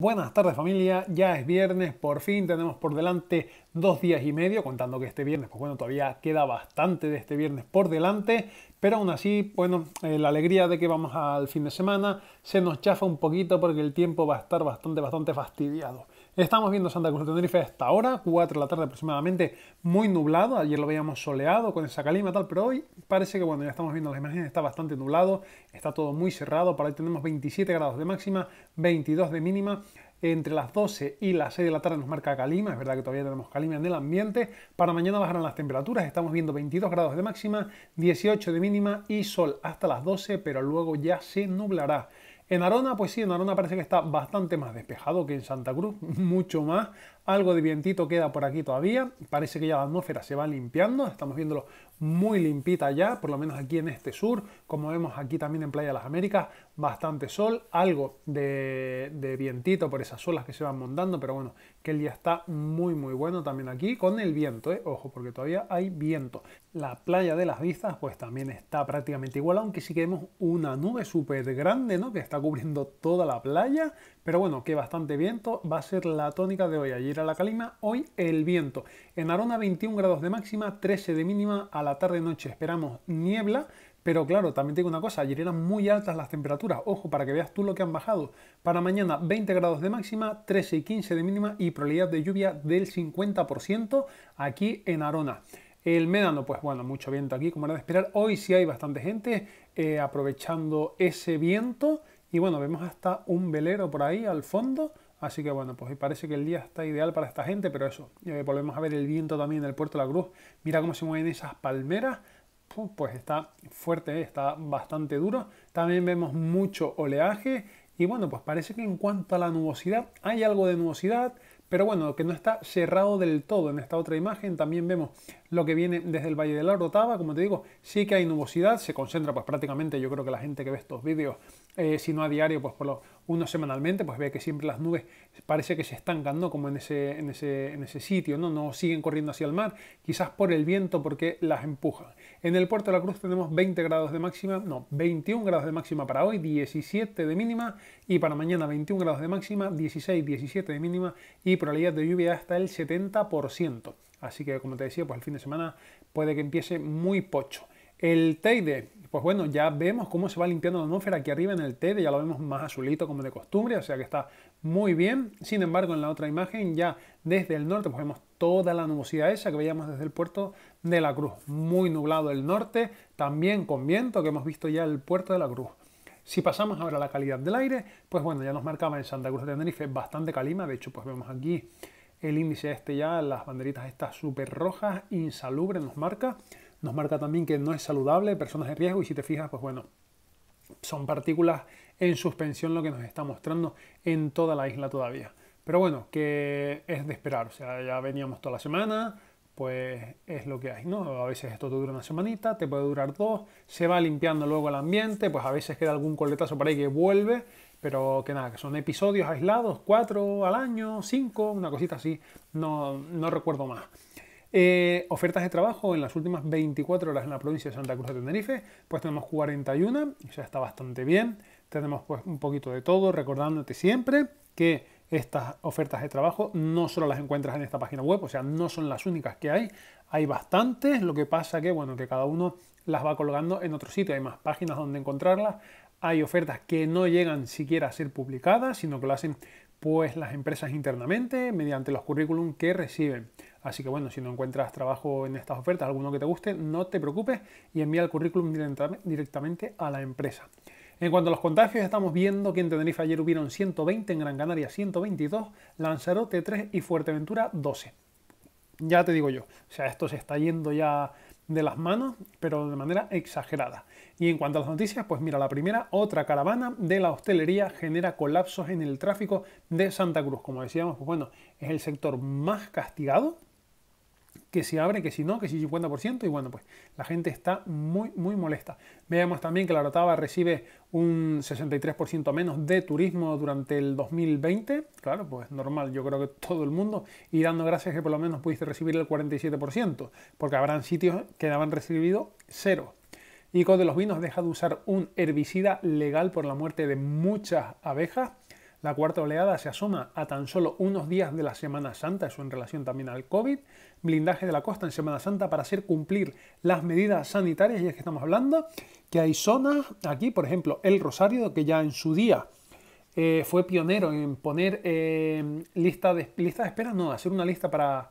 Buenas tardes familia, ya es viernes, por fin tenemos por delante dos días y medio, contando que este viernes, pues bueno, todavía queda bastante de este viernes por delante, pero aún así, bueno, eh, la alegría de que vamos al fin de semana se nos chafa un poquito porque el tiempo va a estar bastante, bastante fastidiado. Estamos viendo Santa Cruz de Tenerife hasta ahora, 4 de la tarde aproximadamente, muy nublado. Ayer lo veíamos soleado con esa calima tal, pero hoy parece que, bueno, ya estamos viendo las imágenes, está bastante nublado, está todo muy cerrado. Para hoy tenemos 27 grados de máxima, 22 de mínima. Entre las 12 y las 6 de la tarde nos marca calima, es verdad que todavía tenemos calima en el ambiente. Para mañana bajarán las temperaturas, estamos viendo 22 grados de máxima, 18 de mínima y sol hasta las 12, pero luego ya se nublará. En Arona, pues sí, en Arona parece que está bastante más despejado que en Santa Cruz, mucho más. Algo de vientito queda por aquí todavía. Parece que ya la atmósfera se va limpiando. Estamos viéndolo muy limpita ya, por lo menos aquí en este sur. Como vemos aquí también en Playa de las Américas, bastante sol, algo de, vientito por esas olas que se van montando. Pero bueno, que el día está muy, muy bueno también aquí con el viento, ¿eh? ojo, porque todavía hay viento. La playa de las vistas pues también está prácticamente igual, aunque sí que vemos una nube súper grande, ¿no? Que está cubriendo toda la playa, pero bueno, que bastante viento va a ser la tónica de hoy. Ayer a la calima, hoy el viento. En Arona 21 grados de máxima, 13 de mínima, a la tarde-noche esperamos niebla, pero claro, también tengo una cosa, ayer eran muy altas las temperaturas, ojo, para que veas tú lo que han bajado. Para mañana 20 grados de máxima, 13 y 15 de mínima y probabilidad de lluvia del 50% aquí en Arona. El médano, pues bueno, mucho viento aquí, como era de esperar. Hoy sí hay bastante gente eh, aprovechando ese viento. Y bueno, vemos hasta un velero por ahí al fondo. Así que bueno, pues parece que el día está ideal para esta gente, pero eso, eh, volvemos a ver el viento también en el puerto de la Cruz. Mira cómo se mueven esas palmeras. Pues está fuerte, eh, está bastante duro. También vemos mucho oleaje. Y bueno, pues parece que en cuanto a la nubosidad, hay algo de nubosidad, pero bueno, que no está cerrado del todo. En esta otra imagen también vemos lo que viene desde el Valle de la Orotava. Como te digo, sí que hay nubosidad, se concentra pues prácticamente, yo creo que la gente que ve estos vídeos, eh, si no a diario, pues por lo, uno semanalmente, pues ve que siempre las nubes parece que se estancan, ¿no? Como en ese, en ese, en ese sitio, ¿no? No siguen corriendo hacia el mar, quizás por el viento porque las empujan. En el puerto de la Cruz tenemos 20 grados de máxima, no, 21 grados de máxima para hoy, 17 de mínima y para mañana 21 grados de máxima, 16, 17 de mínima y probabilidad de lluvia hasta el 70%. Así que, como te decía, pues el fin de semana puede que empiece muy pocho. El Teide, pues bueno, ya vemos cómo se va limpiando la atmósfera aquí arriba en el Teide, ya lo vemos más azulito como de costumbre, o sea que está muy bien. Sin embargo, en la otra imagen, ya desde el norte, pues vemos toda la nubosidad esa que veíamos desde el puerto de la Cruz. Muy nublado el norte, también con viento, que hemos visto ya el puerto de la Cruz. Si pasamos ahora a la calidad del aire, pues bueno, ya nos marcaba en Santa Cruz de Tenerife bastante calima, de hecho, pues vemos aquí el índice este ya, las banderitas estas súper rojas, insalubre nos marca. Nos marca también que no es saludable, personas de riesgo y si te fijas, pues bueno, son partículas en suspensión lo que nos está mostrando en toda la isla todavía. Pero bueno, que es de esperar, o sea, ya veníamos toda la semana, pues es lo que hay, ¿no? A veces esto te dura una semanita, te puede durar dos, se va limpiando luego el ambiente, pues a veces queda algún coletazo para ahí que vuelve pero que nada, que son episodios aislados, cuatro al año, cinco, una cosita así, no, recuerdo más. Eh, ofertas de trabajo en las últimas 24 horas en la provincia de Santa Cruz de Tenerife, pues tenemos 41, o sea, está bastante bien. Tenemos pues un poquito de todo, recordándote siempre que estas ofertas de trabajo no solo las encuentras en esta página web, o sea, no son las únicas que hay, hay bastantes, lo que pasa que, bueno, que cada uno las va colgando en otro sitio. Hay más páginas donde encontrarlas. Hay ofertas que no llegan siquiera a ser publicadas, sino que lo hacen pues las empresas internamente mediante los currículum que reciben. Así que bueno, si no encuentras trabajo en estas ofertas, alguno que te guste, no te preocupes y envía el currículum directamente a la empresa. En cuanto a los contagios, estamos viendo que en Tenerife ayer hubieron 120, en Gran Canaria 122, Lanzarote 3 y Fuerteventura 12. Ya te digo yo, o sea, esto se está yendo ya de las manos, pero de manera exagerada. Y en cuanto a las noticias, pues mira, la primera, otra caravana de la hostelería genera colapsos en el tráfico de Santa Cruz. Como decíamos, pues bueno, es el sector más castigado que si abre, que si no, que si 50%, y bueno, pues la gente está muy, muy molesta. Veamos también que la rotava recibe un 63% menos de turismo durante el 2020, claro, pues normal, yo creo que todo el mundo, y dando gracias que por lo menos pudiste recibir el 47%, porque habrán sitios que habrán recibido cero. ICO de los vinos deja de usar un herbicida legal por la muerte de muchas abejas la cuarta oleada se asoma a tan solo unos días de la Semana Santa, eso en relación también al COVID, blindaje de la costa en Semana Santa para hacer cumplir las medidas sanitarias, y es que estamos hablando que hay zonas, aquí por ejemplo el Rosario, que ya en su día eh, fue pionero en poner em, lista, de, lista espera, no, hacer una lista para,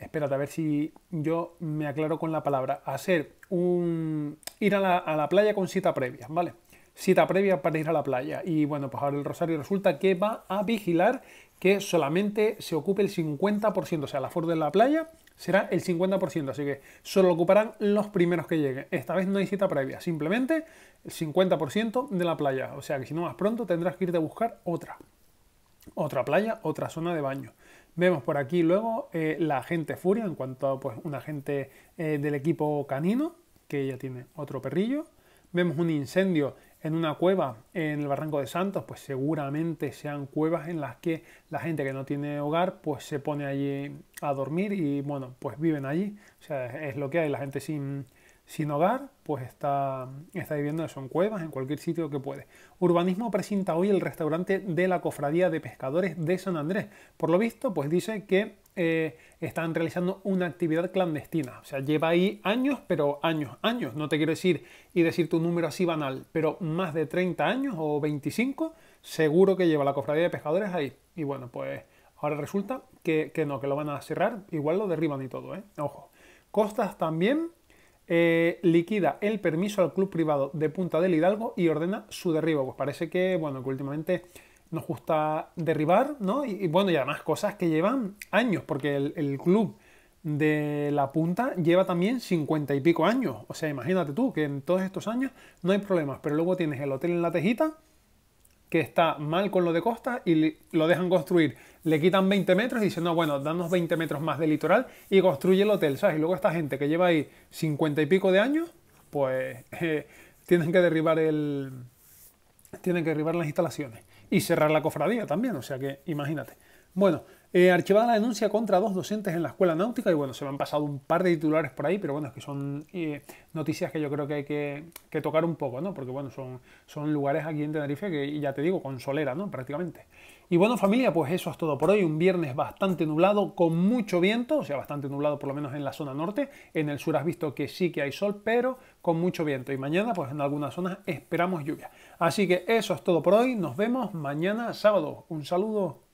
espérate, a ver si yo me aclaro con la palabra, hacer un, ir a la playa con cita previa, ¿vale? cita previa para ir a la playa. Y bueno, pues ahora el Rosario resulta que va a vigilar que solamente se ocupe el 50%, o sea, la aforo de la playa será el 50%, así que solo ocuparán los primeros que lleguen. Esta vez no hay cita previa, simplemente el 50% de la playa, o sea que si no más pronto tendrás que irte a buscar otra, otra playa, otra zona de baño. Vemos por aquí luego eh, la gente Furia, en cuanto a pues, un agente eh, del equipo canino, que ya tiene otro perrillo. Vemos un incendio en una cueva en el Barranco de Santos, pues seguramente sean cuevas en las que la gente que no tiene hogar, pues se pone allí a dormir y bueno, pues viven allí. O sea, es lo que hay, la gente sin, sin hogar, pues está, está viviendo en en cuevas, en cualquier sitio que puede. Urbanismo presenta hoy el restaurante de la Cofradía de Pescadores de San Andrés. Por lo visto, pues dice que eh, están realizando una actividad clandestina. O sea, lleva ahí años, pero años, años. No te quiero decir y decir tu número así banal, pero más de 30 años o 25, seguro que lleva la Cofradía de Pescadores ahí. Y bueno, pues ahora resulta que, que no, que lo van a cerrar. Igual lo derriban y todo, ¿eh? Ojo. Costas también eh, liquida el permiso al club privado de Punta del Hidalgo y ordena su derribo. Pues parece que, bueno, que últimamente nos gusta derribar, ¿no? Y, bueno, y además cosas que llevan años, porque el, el club de la punta lleva también cincuenta y pico años. O sea, imagínate tú que en todos estos años no hay problemas, pero luego tienes el hotel en la tejita que está mal con lo de costa y lo dejan construir le quitan 20 metros y dicen, no, bueno, danos 20 metros más de litoral y construye el hotel, ¿sabes? Y luego esta gente que lleva ahí 50 y pico de años, pues eh, tienen que derribar el... Tienen que derribar las instalaciones y cerrar la cofradía también, o sea que imagínate. Bueno, eh, archivada la denuncia contra dos docentes en la escuela náutica y bueno, se me han pasado un par de titulares por ahí, pero bueno, es que son eh, noticias que yo creo que hay que, tocar un poco, ¿no? Porque bueno, son, son lugares aquí en Tenerife que, ya te digo, con solera, ¿no? Prácticamente. Y bueno familia, pues eso es todo por hoy. Un viernes bastante nublado, con mucho viento, o sea, bastante nublado por lo menos en la zona norte. En el sur has visto que sí que hay sol, pero con mucho viento. Y mañana, pues en algunas zonas esperamos lluvia. Así que eso es todo por hoy. Nos vemos mañana sábado. Un saludo.